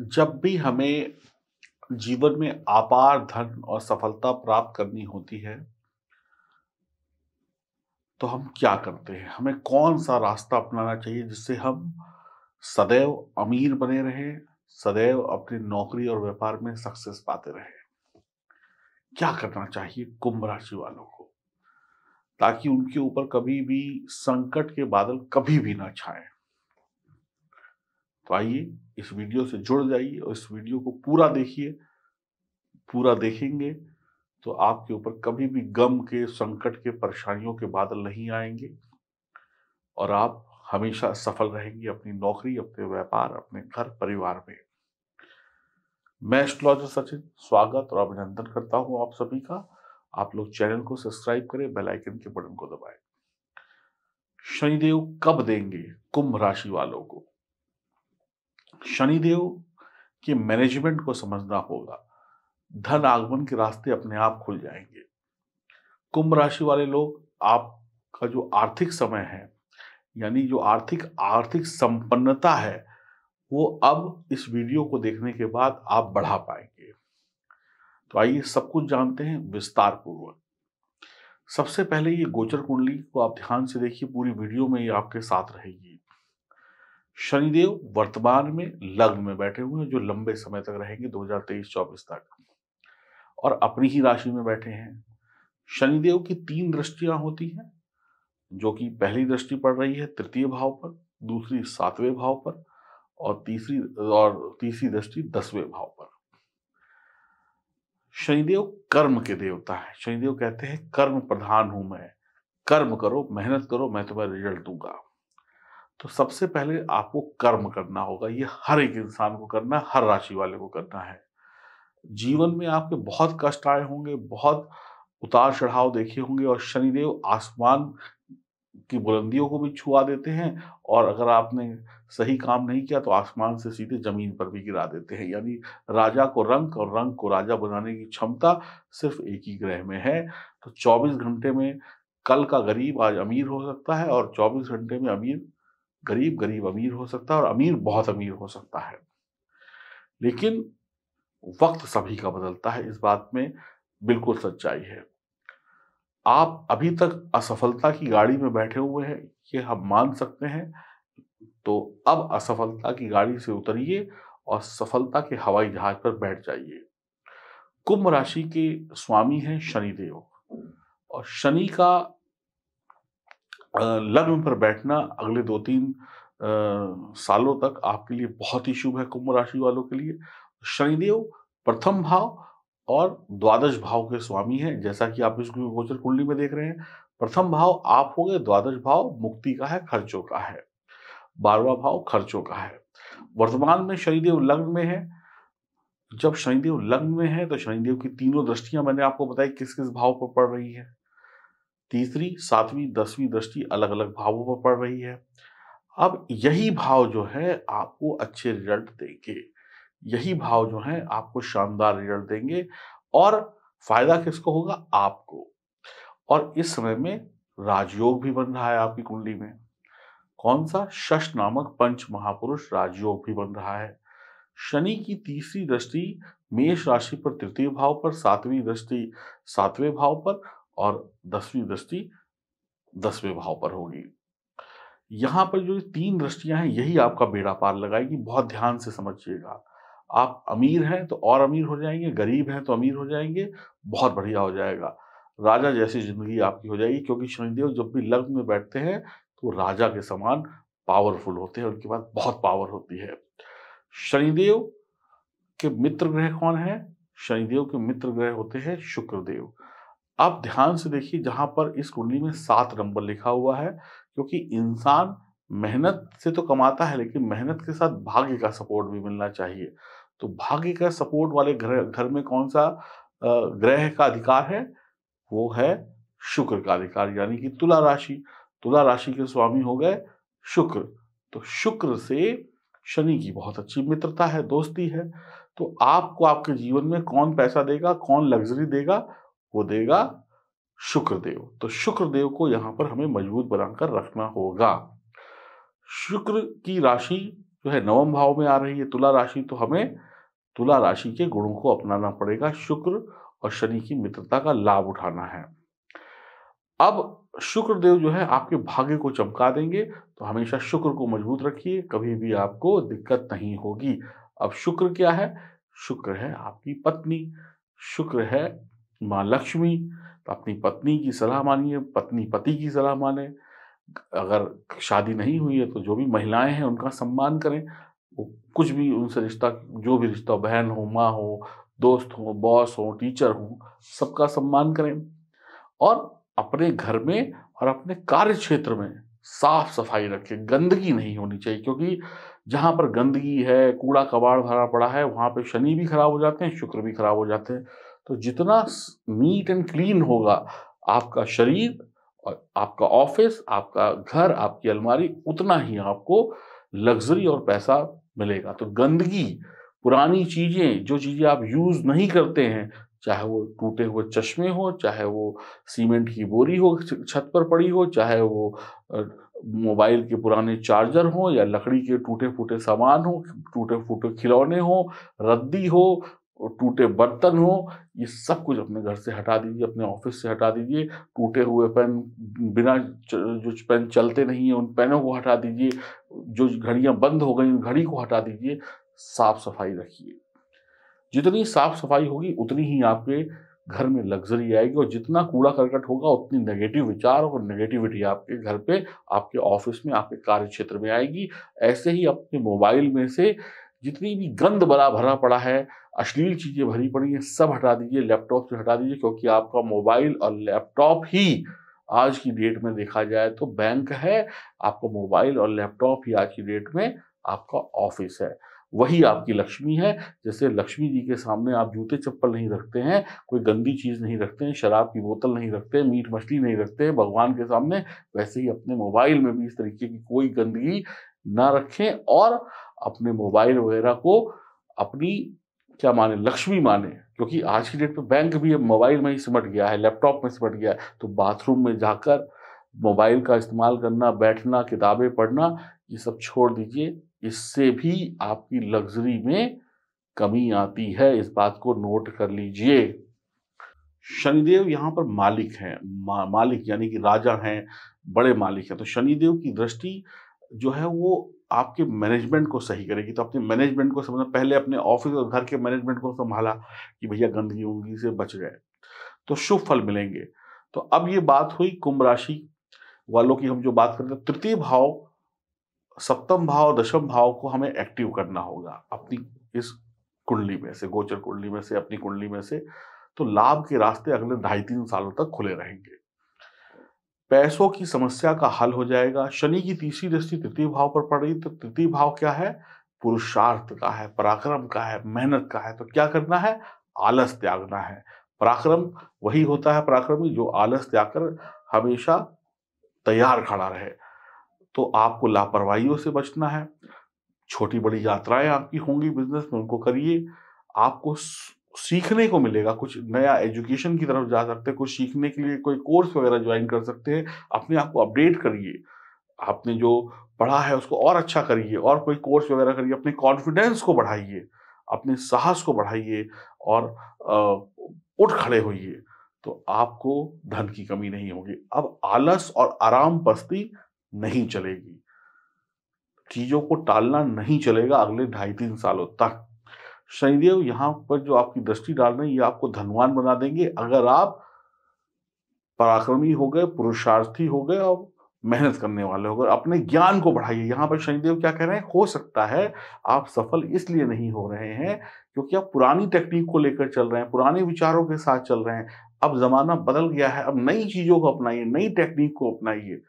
जब भी हमें जीवन में अपार धन और सफलता प्राप्त करनी होती है तो हम क्या करते हैं हमें कौन सा रास्ता अपनाना चाहिए जिससे हम सदैव अमीर बने रहे सदैव अपनी नौकरी और व्यापार में सक्सेस पाते रहे क्या करना चाहिए कुंभ राशि वालों को ताकि उनके ऊपर कभी भी संकट के बादल कभी भी ना छाएं तो आइए इस वीडियो से जुड़ जाइए और इस वीडियो को पूरा देखिए पूरा देखेंगे तो आपके ऊपर कभी भी गम के संकट के परेशानियों के बादल नहीं आएंगे और आप हमेशा सफल रहेंगे अपनी नौकरी अपने व्यापार अपने घर परिवार में मैं एस्ट्रोलॉजर सचिन स्वागत और अभिनंदन करता हूं आप सभी का आप लोग चैनल को सब्सक्राइब करें बेल आइकन के बटन को दबाएं शनिदेव कब देंगे कुंभ राशि वालों को शनिदेव के मैनेजमेंट को समझना होगा धन आगमन के रास्ते अपने आप खुल जाएंगे कुंभ राशि वाले लोग आपका जो आर्थिक समय है यानी जो आर्थिक आर्थिक संपन्नता है वो अब इस वीडियो को देखने के बाद आप बढ़ा पाएंगे तो आइए सब कुछ जानते हैं विस्तार पूर्वक सबसे पहले ये गोचर कुंडली को आप ध्यान से देखिए पूरी वीडियो में ये आपके साथ रहेगी शनिदेव वर्तमान में लग्न में बैठे हुए हैं जो लंबे समय तक रहेंगे 2023-24 तक और अपनी ही राशि में बैठे हैं शनिदेव की तीन दृष्टियां होती हैं जो कि पहली दृष्टि पड़ रही है तृतीय भाव पर दूसरी सातवें भाव पर और तीसरी और तीसरी दृष्टि दसवें भाव पर शनिदेव कर्म के देवता है शनिदेव कहते हैं कर्म प्रधान हूं मैं कर्म करो मेहनत करो मैं तुम्हें रिजल्ट दूंगा तो सबसे पहले आपको कर्म करना होगा ये हर एक इंसान को करना है हर राशि वाले को करना है जीवन में आपके बहुत कष्ट आए होंगे बहुत उतार चढ़ाव देखे होंगे और शनिदेव आसमान की बुलंदियों को भी छुआ देते हैं और अगर आपने सही काम नहीं किया तो आसमान से सीधे जमीन पर भी गिरा देते हैं यानी राजा को रंग और रंग को राजा बनाने की क्षमता सिर्फ एक ही ग्रह में है तो 24 घंटे में कल का गरीब आज अमीर हो सकता है और 24 घंटे में अमीर गरीब गरीब अमीर हो सकता है और अमीर बहुत अमीर हो सकता है लेकिन वक्त सभी का बदलता है इस बात में बिल्कुल सच्चाई है आप अभी तक असफलता की गाड़ी में बैठे हुए हैं ये हम मान सकते हैं तो अब असफलता की गाड़ी से उतरिए और सफलता के हवाई जहाज पर बैठ जाइए कुंभ राशि के स्वामी हैं शनिदेव और शनि का लग्न पर बैठना अगले दो तीन सालों तक आपके लिए बहुत ही शुभ है कुंभ राशि वालों के लिए शनिदेव प्रथम भाव और द्वादश भाव के स्वामी हैं जैसा कि आप इस गोचर कुंडली में देख रहे हैं प्रथम भाव आप हो गए द्वादश भाव मुक्ति का है खर्चों का है बारवा भाव खर्चों का है वर्तमान में शनिदेव लग्न में है जब शनिदेव लग्न में है तो शनिदेव की तीनों दृष्टियां मैंने आपको बताई किस किस भाव पर पड़ रही है तीसरी सातवीं दसवीं दृष्टि अलग अलग भावों पर पड़ रही है अब यही भाव जो है आपको अच्छे रिजल्ट देंगे यही भाव जो है आपको शानदार रिजल्ट देंगे और फायदा किसको होगा आपको और इस समय में राजयोग भी बन रहा है आपकी कुंडली में कौन सा शश नामक पंच महापुरुष राजयोग भी बन रहा है शनि की तीसरी दृष्टि मेष राशि पर तृतीय भाव पर सातवीं दृष्टि सातवें भाव पर और दसवीं दृष्टि दसवें भाव पर होगी यहाँ पर जो तीन दृष्टियां हैं यही आपका बेड़ा पार लगाएगी बहुत ध्यान से समझिएगा आप अमीर हैं तो और अमीर हो जाएंगे गरीब हैं तो अमीर हो जाएंगे बहुत बढ़िया हो जाएगा राजा जैसी जिंदगी आपकी हो जाएगी क्योंकि शनिदेव जब भी लग्न में बैठते हैं तो राजा के समान पावरफुल होते हैं उनके पास बहुत पावर होती है शनिदेव के मित्र ग्रह कौन है शनिदेव के मित्र ग्रह होते हैं शुक्रदेव आप ध्यान से देखिए जहां पर इस कुंडली में सात नंबर लिखा हुआ है क्योंकि इंसान मेहनत से तो कमाता है लेकिन मेहनत के साथ भाग्य का सपोर्ट भी मिलना चाहिए तो भाग्य का सपोर्ट वाले घर घर में कौन सा ग्रह का अधिकार है वो है शुक्र का अधिकार यानी कि तुला राशि तुला राशि के स्वामी हो गए शुक्र तो शुक्र से शनि की बहुत अच्छी मित्रता है दोस्ती है तो आपको आपके जीवन में कौन पैसा देगा कौन लग्जरी देगा वो देगा शुक्रदेव तो शुक्रदेव को यहां पर हमें मजबूत बनाकर रखना होगा शुक्र की राशि जो है नवम भाव में आ रही है तुला राशि तो हमें तुला राशि के गुणों को अपनाना पड़ेगा शुक्र और शनि की मित्रता का लाभ उठाना है अब शुक्रदेव जो है आपके भाग्य को चमका देंगे तो हमेशा शुक्र को मजबूत रखिए कभी भी आपको दिक्कत नहीं होगी अब शुक्र क्या है शुक्र है आपकी पत्नी शुक्र है माँ लक्ष्मी तो अपनी पत्नी की सलाह मानिए पत्नी पति की सलाह माने अगर शादी नहीं हुई है तो जो भी महिलाएं हैं उनका सम्मान करें वो कुछ भी उनसे रिश्ता जो भी रिश्ता बहन हो माँ हो दोस्त हो बॉस हो टीचर हो सबका सम्मान करें और अपने घर में और अपने कार्य क्षेत्र में साफ सफाई रखें गंदगी नहीं होनी चाहिए क्योंकि जहाँ पर गंदगी है कूड़ा कबाड़ भरा पड़ा है वहाँ पर शनि भी खराब हो जाते हैं शुक्र भी खराब हो जाते हैं तो जितना नीट एंड क्लीन होगा आपका शरीर और आपका ऑफिस आपका घर आपकी अलमारी उतना ही आपको लग्जरी और पैसा मिलेगा तो गंदगी पुरानी चीज़ें जो चीज़ें आप यूज़ नहीं करते हैं चाहे वो टूटे हुए चश्मे हो चाहे वो सीमेंट की बोरी हो छत पर पड़ी हो चाहे वो मोबाइल के पुराने चार्जर हो या लकड़ी के टूटे फूटे सामान हो टूटे फूटे खिलौने हो रद्दी हो और टूटे बर्तन हो ये सब कुछ अपने घर से हटा दीजिए अपने ऑफिस से हटा दीजिए टूटे हुए पेन बिना जो पेन चलते नहीं है उन पेनों को हटा दीजिए जो घड़ियाँ बंद हो गई उन घड़ी को हटा दीजिए साफ सफाई रखिए जितनी साफ सफाई होगी उतनी ही आपके घर में लग्जरी आएगी और जितना कूड़ा करकट होगा उतनी नेगेटिव विचार और नेगेटिविटी आपके घर पे आपके ऑफिस में आपके कार्य क्षेत्र में आएगी ऐसे ही अपने मोबाइल में से जितनी भी गंद भरा भरा पड़ा है अश्लील चीज़ें भरी पड़ी हैं सब हटा दीजिए लैपटॉप से हटा दीजिए क्योंकि आपका मोबाइल और लैपटॉप ही आज की डेट में देखा जाए तो बैंक है आपका मोबाइल और लैपटॉप ही आज की डेट में आपका ऑफिस है वही आपकी लक्ष्मी है जैसे लक्ष्मी जी के सामने आप जूते चप्पल नहीं रखते हैं कोई गंदी चीज़ नहीं रखते हैं शराब की बोतल नहीं रखते मीट मछली नहीं रखते हैं भगवान के सामने वैसे ही अपने मोबाइल में भी इस तरीके की कोई गंदगी ना रखें और अपने मोबाइल वगैरह को अपनी क्या माने लक्ष्मी माने क्योंकि आज की डेट में बैंक भी मोबाइल में ही सिमट गया है लैपटॉप में सिमट गया है तो बाथरूम में जाकर मोबाइल का इस्तेमाल करना बैठना किताबें पढ़ना ये सब छोड़ दीजिए इससे भी आपकी लग्जरी में कमी आती है इस बात को नोट कर लीजिए शनिदेव यहाँ पर मालिक हैं मा, मालिक यानी कि राजा हैं बड़े मालिक हैं तो शनिदेव की दृष्टि जो है वो आपके मैनेजमेंट को सही करेगी तो अपने मैनेजमेंट को समझना पहले अपने ऑफिस और घर के मैनेजमेंट को संभाला कि भैया गंदगी उंदगी से बच गए तो शुभ फल मिलेंगे तो अब ये बात हुई कुंभ राशि वालों की हम जो बात करते हैं तृतीय भाव सप्तम भाव और दशम भाव को हमें एक्टिव करना होगा अपनी इस कुंडली में से गोचर कुंडली में से अपनी कुंडली में से तो लाभ के रास्ते अगले ढाई तीन सालों तक खुले रहेंगे पैसों की समस्या का हल हो जाएगा शनि की तीसरी दृष्टि तृतीय भाव पर पड़ रही तो तृतीय भाव क्या है पुरुषार्थ का है पराक्रम का है मेहनत का है तो क्या करना है आलस त्यागना है पराक्रम वही होता है पराक्रमी जो आलस त्याग कर हमेशा तैयार खड़ा रहे तो आपको लापरवाही से बचना है छोटी बड़ी यात्राएं आपकी होंगी बिजनेस में उनको करिए आपको सीखने को मिलेगा कुछ नया एजुकेशन की तरफ जा सकते हैं कुछ सीखने के लिए कोई कोर्स वगैरह ज्वाइन कर सकते हैं अपने आप को अपडेट करिए आपने जो पढ़ा है उसको और अच्छा करिए और कोई कोर्स वगैरह करिए अपने कॉन्फिडेंस को बढ़ाइए अपने साहस को बढ़ाइए और उठ खड़े होइए तो आपको धन की कमी नहीं होगी अब आलस और आराम पस्ती नहीं चलेगी चीजों को टालना नहीं चलेगा अगले ढाई तीन सालों तक शनिदेव यहां पर जो आपकी दृष्टि डाल रहे हैं ये आपको धनवान बना देंगे अगर आप पराक्रमी हो गए पुरुषार्थी हो गए और मेहनत करने वाले हो गए अपने ज्ञान को बढ़ाइए यहाँ पर शनिदेव क्या कह रहे हैं हो सकता है आप सफल इसलिए नहीं हो रहे हैं क्योंकि आप पुरानी टेक्निक को लेकर चल रहे हैं पुराने विचारों के साथ चल रहे हैं अब जमाना बदल गया है अब नई चीज़ों को अपनाइए नई टेक्निक को अपनाइए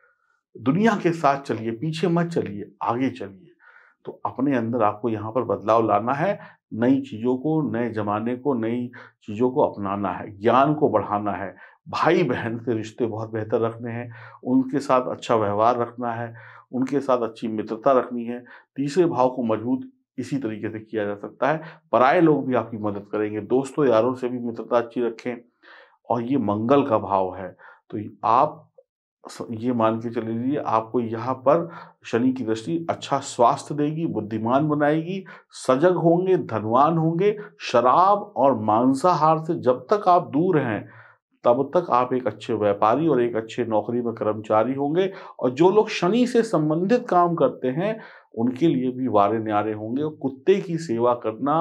दुनिया के साथ चलिए पीछे मत चलिए आगे चलिए तो अपने अंदर आपको यहाँ पर बदलाव लाना है नई चीज़ों को नए ज़माने को नई चीज़ों को अपनाना है ज्ञान को बढ़ाना है भाई बहन के रिश्ते बहुत बेहतर रखने हैं उनके साथ अच्छा व्यवहार रखना है उनके साथ अच्छी मित्रता रखनी है तीसरे भाव को मजबूत इसी तरीके से किया जा सकता है पराए लोग भी आपकी मदद करेंगे दोस्तों यारों से भी मित्रता अच्छी रखें और ये मंगल का भाव है तो आप ये मान के चले लीजिए आपको यहाँ पर शनि की दृष्टि अच्छा स्वास्थ्य देगी बुद्धिमान बनाएगी सजग होंगे धनवान होंगे शराब और मांसाहार से जब तक आप दूर हैं तब तक आप एक अच्छे व्यापारी और एक अच्छे नौकरी में कर्मचारी होंगे और जो लोग शनि से संबंधित काम करते हैं उनके लिए भी वारे न्यारे होंगे और कुत्ते की सेवा करना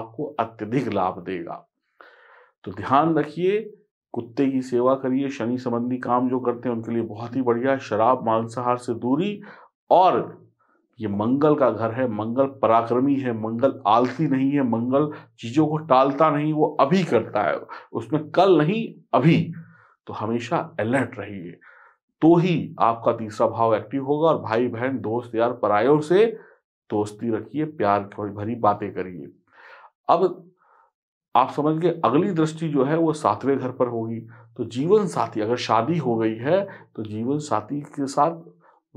आपको अत्यधिक लाभ देगा तो ध्यान रखिए कुत्ते की सेवा करिए शनि संबंधी काम जो करते हैं उनके लिए बहुत ही बढ़िया शराब मांसाहार से दूरी और ये मंगल का घर है मंगल पराक्रमी है मंगल आलसी नहीं है मंगल चीजों को टालता नहीं वो अभी करता है उसमें कल नहीं अभी तो हमेशा अलर्ट रहिए तो ही आपका तीसरा भाव एक्टिव होगा और भाई बहन दोस्त यार परायों से दोस्ती रखिए प्यार भरी बातें करिए अब आप समझ गए अगली दृष्टि जो है वो सातवें घर पर होगी तो जीवन साथी अगर शादी हो गई है तो जीवन साथी के साथ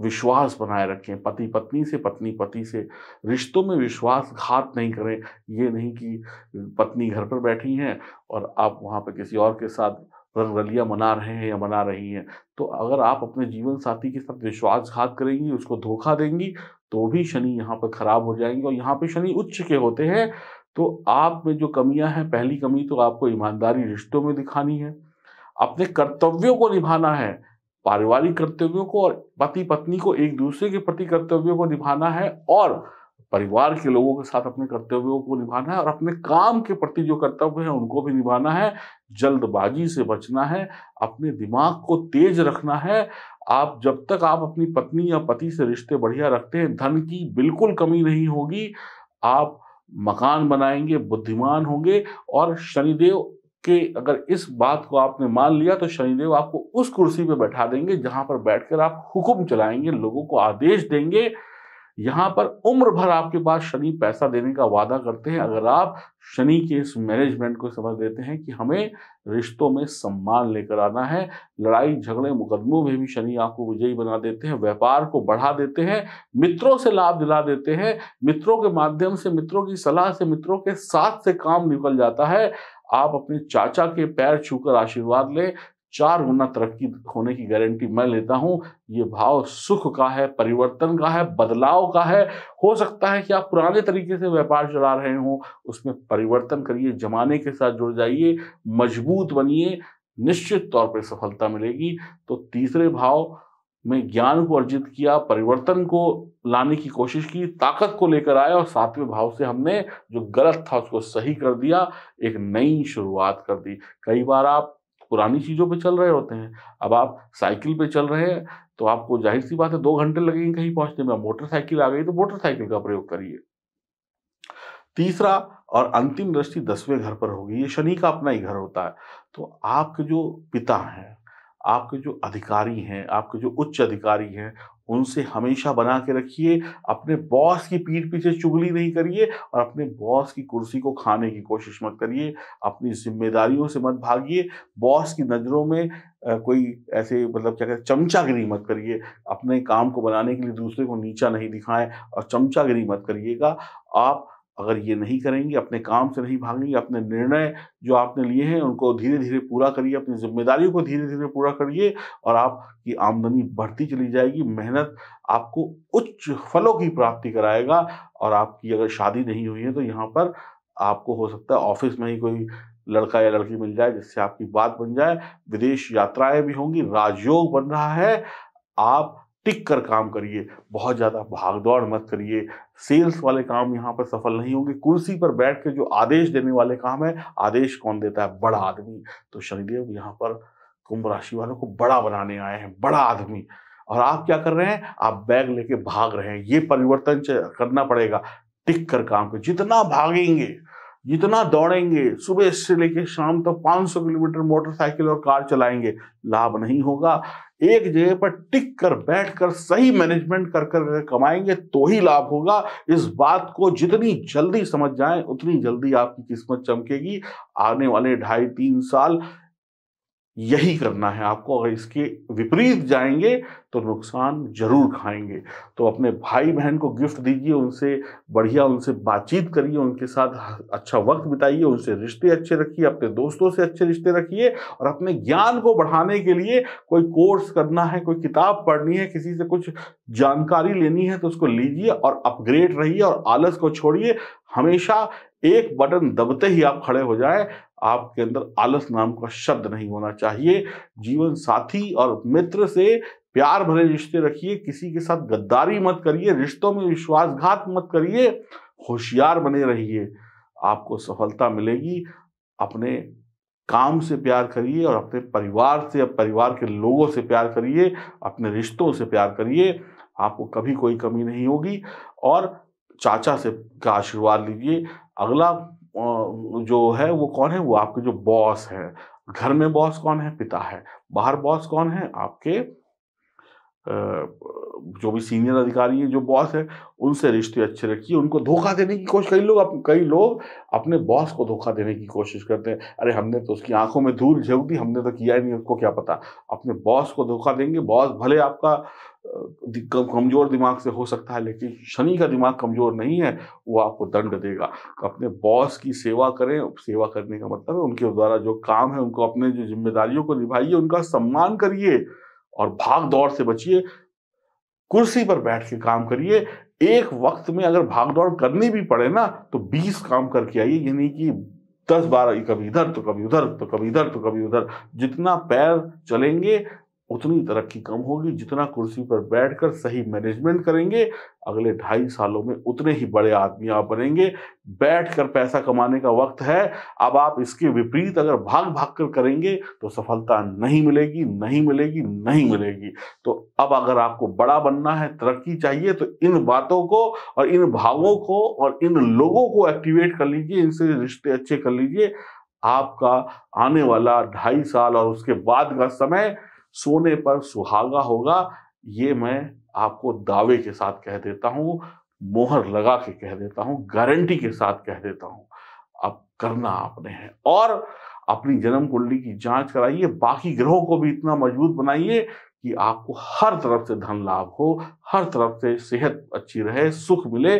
विश्वास बनाए रखें पति पत्नी से पत्नी पति से रिश्तों में विश्वासघात नहीं करें ये नहीं कि पत्नी घर पर बैठी हैं और आप वहाँ पर किसी और के साथ रंगरलिया मना रहे हैं या मना रही हैं तो अगर आप अपने जीवन साथी के साथ विश्वासघात करेंगी उसको धोखा देंगी तो भी शनि यहाँ पर खराब हो जाएंगे और यहाँ पे शनि उच्च के होते हैं तो आप में जो कमियां हैं पहली कमी तो आपको ईमानदारी रिश्तों में दिखानी है अपने कर्तव्यों को निभाना है पारिवारिक कर्तव्यों को और पति पत्नी को एक दूसरे के प्रति कर्तव्यों को निभाना है और परिवार के लोगों के साथ अपने कर्तव्यों को निभाना है और अपने काम के प्रति जो कर्तव्य हैं उनको भी निभाना है जल्दबाजी से बचना है अपने दिमाग को तेज रखना है आप जब तक आप अपनी पत्नी या पति से रिश्ते बढ़िया रखते हैं धन की बिल्कुल कमी नहीं होगी आप मकान बनाएंगे बुद्धिमान होंगे और शनिदेव के अगर इस बात को आपने मान लिया तो शनिदेव आपको उस कुर्सी पर बैठा देंगे जहां पर बैठकर आप हुक्म चलाएंगे लोगों को आदेश देंगे यहाँ पर उम्र भर आपके पास शनि पैसा देने का वादा करते हैं अगर आप शनि के इस मैनेजमेंट को समझ लेते हैं कि हमें रिश्तों में सम्मान लेकर आना है लड़ाई झगड़े मुकदमों में भी शनि आपको विजयी बना देते हैं व्यापार को बढ़ा देते हैं मित्रों से लाभ दिला देते हैं मित्रों के माध्यम से मित्रों की सलाह से मित्रों के साथ से काम निकल जाता है आप अपने चाचा के पैर छूकर आशीर्वाद लें चार गुना तरक्की होने की गारंटी मैं लेता हूं ये भाव सुख का है परिवर्तन का है बदलाव का है हो सकता है कि आप पुराने तरीके से व्यापार चला रहे हो उसमें परिवर्तन करिए जमाने के साथ जुड़ जाइए मजबूत बनिए निश्चित तौर पर सफलता मिलेगी तो तीसरे भाव में ज्ञान को अर्जित किया परिवर्तन को लाने की कोशिश की ताकत को लेकर आए और सातवें भाव से हमने जो गलत था उसको सही कर दिया एक नई शुरुआत कर दी कई बार आप पुरानी चीज़ों पे चल रहे होते हैं अब आप साइकिल पे चल रहे हैं तो आपको जाहिर सी बात है दो घंटे लगेंगे कहीं पहुंचने में मोटरसाइकिल आ गई तो मोटरसाइकिल का प्रयोग करिए तीसरा और अंतिम दृष्टि दसवें घर पर होगी ये शनि का अपना ही घर होता है तो आपके जो पिता हैं आपके जो अधिकारी हैं आपके जो उच्च अधिकारी हैं उनसे हमेशा बना के रखिए अपने बॉस की पीठ पीछे चुगली नहीं करिए और अपने बॉस की कुर्सी को खाने की कोशिश मत करिए अपनी जिम्मेदारियों से मत भागिए बॉस की नज़रों में कोई ऐसे मतलब क्या कहते हैं चमचागिरी मत करिए अपने काम को बनाने के लिए दूसरे को नीचा नहीं दिखाएं और चमचागिरी मत करिएगा आप अगर ये नहीं करेंगे अपने काम से नहीं भागेंगे अपने निर्णय जो आपने लिए हैं उनको धीरे धीरे पूरा करिए अपनी जिम्मेदारियों को धीरे धीरे पूरा करिए और आपकी आमदनी बढ़ती चली जाएगी मेहनत आपको उच्च फलों की प्राप्ति कराएगा और आपकी अगर शादी नहीं हुई है तो यहाँ पर आपको हो सकता है ऑफिस में ही कोई लड़का या लड़की मिल जाए जिससे आपकी बात बन जाए विदेश यात्राएं भी होंगी राजयोग बन रहा है आप टिक कर काम करिए बहुत ज़्यादा भागदौड़ मत करिए सेल्स वाले काम यहाँ पर सफल नहीं होंगे कुर्सी पर बैठ के जो आदेश देने वाले काम है आदेश कौन देता है बड़ा आदमी तो शनिदेव यहाँ पर कुंभ राशि वालों को बड़ा बनाने आए हैं बड़ा आदमी और आप क्या कर रहे हैं आप बैग लेके भाग रहे हैं ये परिवर्तन करना पड़ेगा टिक कर काम कर जितना भागेंगे जितना दौड़ेंगे सुबह से लेकर शाम तक तो 500 किलोमीटर मोटरसाइकिल और कार चलाएंगे लाभ नहीं होगा एक जगह पर टिक कर बैठ कर सही मैनेजमेंट कर कर कमाएंगे तो ही लाभ होगा इस बात को जितनी जल्दी समझ जाएं उतनी जल्दी आपकी किस्मत चमकेगी आने वाले ढाई तीन साल यही करना है आपको अगर इसके विपरीत जाएंगे तो नुकसान जरूर खाएंगे तो अपने भाई बहन को गिफ्ट दीजिए उनसे बढ़िया उनसे बातचीत करिए उनके साथ अच्छा वक्त बिताइए उनसे रिश्ते अच्छे रखिए अपने दोस्तों से अच्छे रिश्ते रखिए और अपने ज्ञान को बढ़ाने के लिए कोई कोर्स करना है कोई किताब पढ़नी है किसी से कुछ जानकारी लेनी है तो उसको लीजिए और अपग्रेड रहिए और आलस को छोड़िए हमेशा एक बटन दबते ही आप खड़े हो जाए आपके अंदर आलस नाम का शब्द नहीं होना चाहिए जीवन साथी और मित्र से प्यार भरे रिश्ते रखिए किसी के साथ गद्दारी मत करिए रिश्तों में विश्वासघात मत करिए होशियार बने रहिए आपको सफलता मिलेगी अपने काम से प्यार करिए और अपने परिवार से परिवार के लोगों से प्यार करिए अपने रिश्तों से प्यार करिए आपको कभी कोई कमी नहीं होगी और चाचा से का आशीर्वाद लीजिए अगला जो है वो कौन है वो आपके जो बॉस है घर में बॉस कौन है पिता है बाहर बॉस कौन है आपके जो भी सीनियर अधिकारी है जो बॉस है उनसे रिश्ते अच्छे रखिए उनको धोखा देने की कोशिश कई लोग कई लोग अपने बॉस को धोखा देने की कोशिश करते हैं अरे हमने तो उसकी आंखों में धूल झोंक दी हमने तो किया ही नहीं उसको क्या पता अपने बॉस को धोखा देंगे बॉस भले आपका कमजोर दिमाग से हो सकता है लेकिन शनि का दिमाग कमजोर नहीं है वो आपको दंड देगा अपने बॉस की सेवा करें सेवा करने का मतलब है उनके द्वारा जो काम है उनको अपने जो जिम्मेदारियों को निभाइए उनका सम्मान करिए और भाग दौड़ से बचिए कुर्सी पर बैठ के काम करिए एक वक्त में अगर भाग दौड़ करनी भी पड़े ना तो 20 काम करके आइए यानी कि दस बारह कभी इधर तो कभी उधर तो कभी इधर तो कभी उधर जितना पैर चलेंगे उतनी तरक्की कम होगी जितना कुर्सी पर बैठकर सही मैनेजमेंट करेंगे अगले ढाई सालों में उतने ही बड़े आदमी आप बनेंगे बैठकर पैसा कमाने का वक्त है अब आप इसके विपरीत अगर भाग भाग कर करेंगे तो सफलता नहीं मिलेगी नहीं मिलेगी नहीं मिलेगी तो अब अगर आपको बड़ा बनना है तरक्की चाहिए तो इन बातों को और इन भावों को और इन लोगों को एक्टिवेट कर लीजिए इनसे रिश्ते अच्छे कर लीजिए आपका आने वाला ढाई साल और उसके बाद का समय सोने पर सुहागा होगा ये मैं आपको दावे के साथ कह देता हूँ मोहर लगा के कह देता हूँ गारंटी के साथ कह देता हूँ अब करना आपने है और अपनी जन्म कुंडली की जांच कराइए बाकी ग्रहों को भी इतना मजबूत बनाइए कि आपको हर तरफ से धन लाभ हो हर तरफ से सेहत अच्छी रहे सुख मिले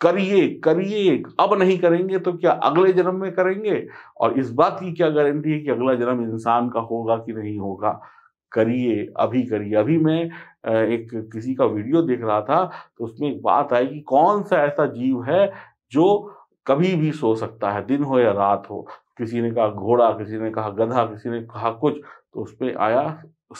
करिए करिए अब नहीं करेंगे तो क्या अगले जन्म में करेंगे और इस बात की क्या गारंटी है कि अगला जन्म इंसान का होगा कि नहीं होगा करिए अभी करिए अभी मैं एक किसी का वीडियो देख रहा था तो उसमें एक बात आई कि कौन सा ऐसा जीव है जो कभी भी सो सकता है दिन हो या रात हो किसी ने कहा घोड़ा किसी ने कहा गधा किसी ने कहा कुछ तो उस पर आया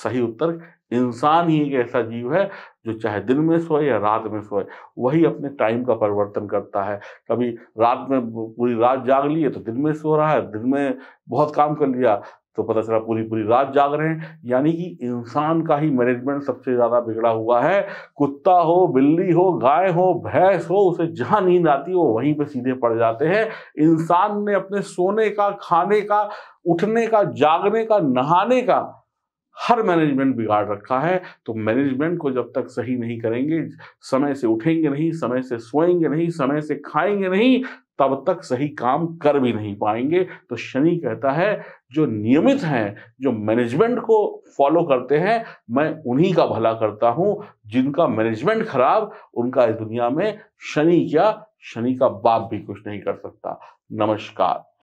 सही उत्तर इंसान ही एक ऐसा जीव है जो चाहे दिन में सोए या रात में सोए वही अपने टाइम का परिवर्तन करता है कभी रात में पूरी रात जाग लिए तो दिन में सो रहा है दिन में बहुत काम कर लिया तो पता चला पूरी पूरी रात जाग रहे हैं यानी कि इंसान का ही मैनेजमेंट सबसे ज़्यादा बिगड़ा हुआ है कुत्ता हो बिल्ली हो गाय हो भैंस हो उसे जहाँ नींद आती है वो वहीं पे सीधे पड़ जाते हैं इंसान ने अपने सोने का खाने का उठने का जागने का नहाने का हर मैनेजमेंट बिगाड़ रखा है तो मैनेजमेंट को जब तक सही नहीं करेंगे समय से उठेंगे नहीं समय से सोएंगे नहीं समय से खाएंगे नहीं तब तक सही काम कर भी नहीं पाएंगे तो शनि कहता है जो नियमित हैं जो मैनेजमेंट को फॉलो करते हैं मैं उन्हीं का भला करता हूं जिनका मैनेजमेंट खराब उनका इस दुनिया में शनि क्या शनि का बाप भी कुछ नहीं कर सकता नमस्कार